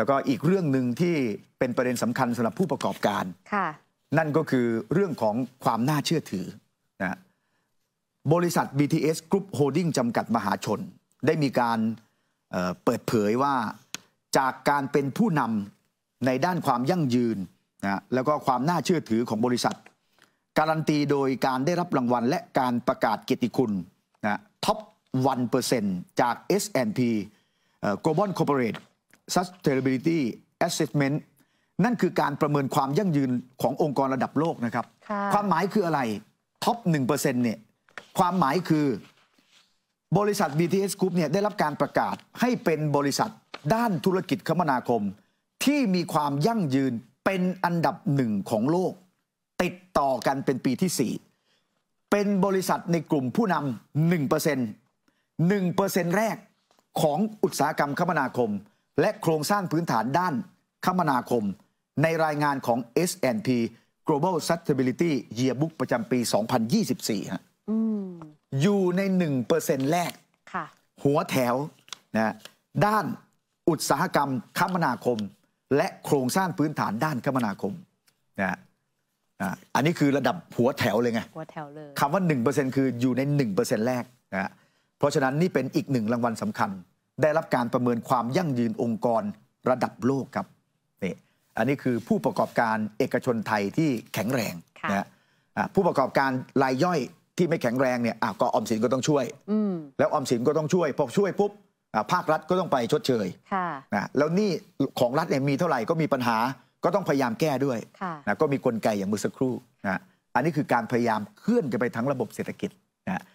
แล้วก็อีกเรื่องหนึ่งที่เป็นประเด็นสำคัญสำหรับผู้ประกอบการค่ะนั่นก็คือเรื่องของความน่าเชื่อถือนะบริษัท BTS Group Holding จำกัดมหาชน ได้มีการเเปิดเผยว่าจากการเป็นผู้นำในด้านความยั่งยืนนะแล้วก็ความน่าเชื่อถือของบริษัท การันตีโดยการได้รับรางวัลและการประกาศเกียรติคุณนะท็อป 1%จาก S&P Global Corporate sustainability assessment นั่นคือการประเมินความยั่งยืนขององค์กรระดับโลกนะครับ ความหมายคืออะไร ท็อป 1%เปอร์เซ็นี่ย ความหมายคือบริษัท BTS Group เนี่ยได้รับการประกาศให้เป็นบริษัทด้านธุรกิจคมนาคม ที่มีความยั่งยืนเป็นอันดับหนึ่งของโลก ติดต่อกันเป็นปีที่ 4 เป็นบริษัทในกลุ่มผู้นำ1% 1%แรกของอุตสาหกรรมคมนาคมและโครงสร้างพื้นฐานด้านคมนาคม ในรายงานของ S&P Global Sustainability Yearbook ประจำปี 2024 ฮะอยู่ใน 1%แรกหัวแถวนะด้านอุตสาหกรรมคมนาคม และโครงสร้างพื้นฐานด้านคมนาคมนะอันนี้คือระดับหัวแถวเลยไง หัวแถวเลยคำว่า 1%คืออยู่ใน 1%แรกนะเพราะฉะนั้นนี่เป็นอีกหนึ่งรางวัลสำคัญได้รับการประเมินความยั่งยืนองค์กรระดับโลกครับนี่อันนี้คือผู้ประกอบการเอกชนไทยที่แข็งแรงนะผู้ประกอบการรายย่อยที่ไม่แข็งแรงเนี่ยก็ออมสินก็ต้องช่วยแล้วออมสินก็ต้องช่วยพอช่วยปุ๊บภาครัฐก็ต้องไปชดเชยนะแล้วนี่ของรัฐเนี่ยมีเท่าไหร่ก็มีปัญหา ก็ต้องพยายามแก้ด้วยนะก็มีกลไกอย่างเมื่อสักครู่นะอันนี้คือการพยายามเคลื่อนไปทั้งระบบเศรษฐกิจนะ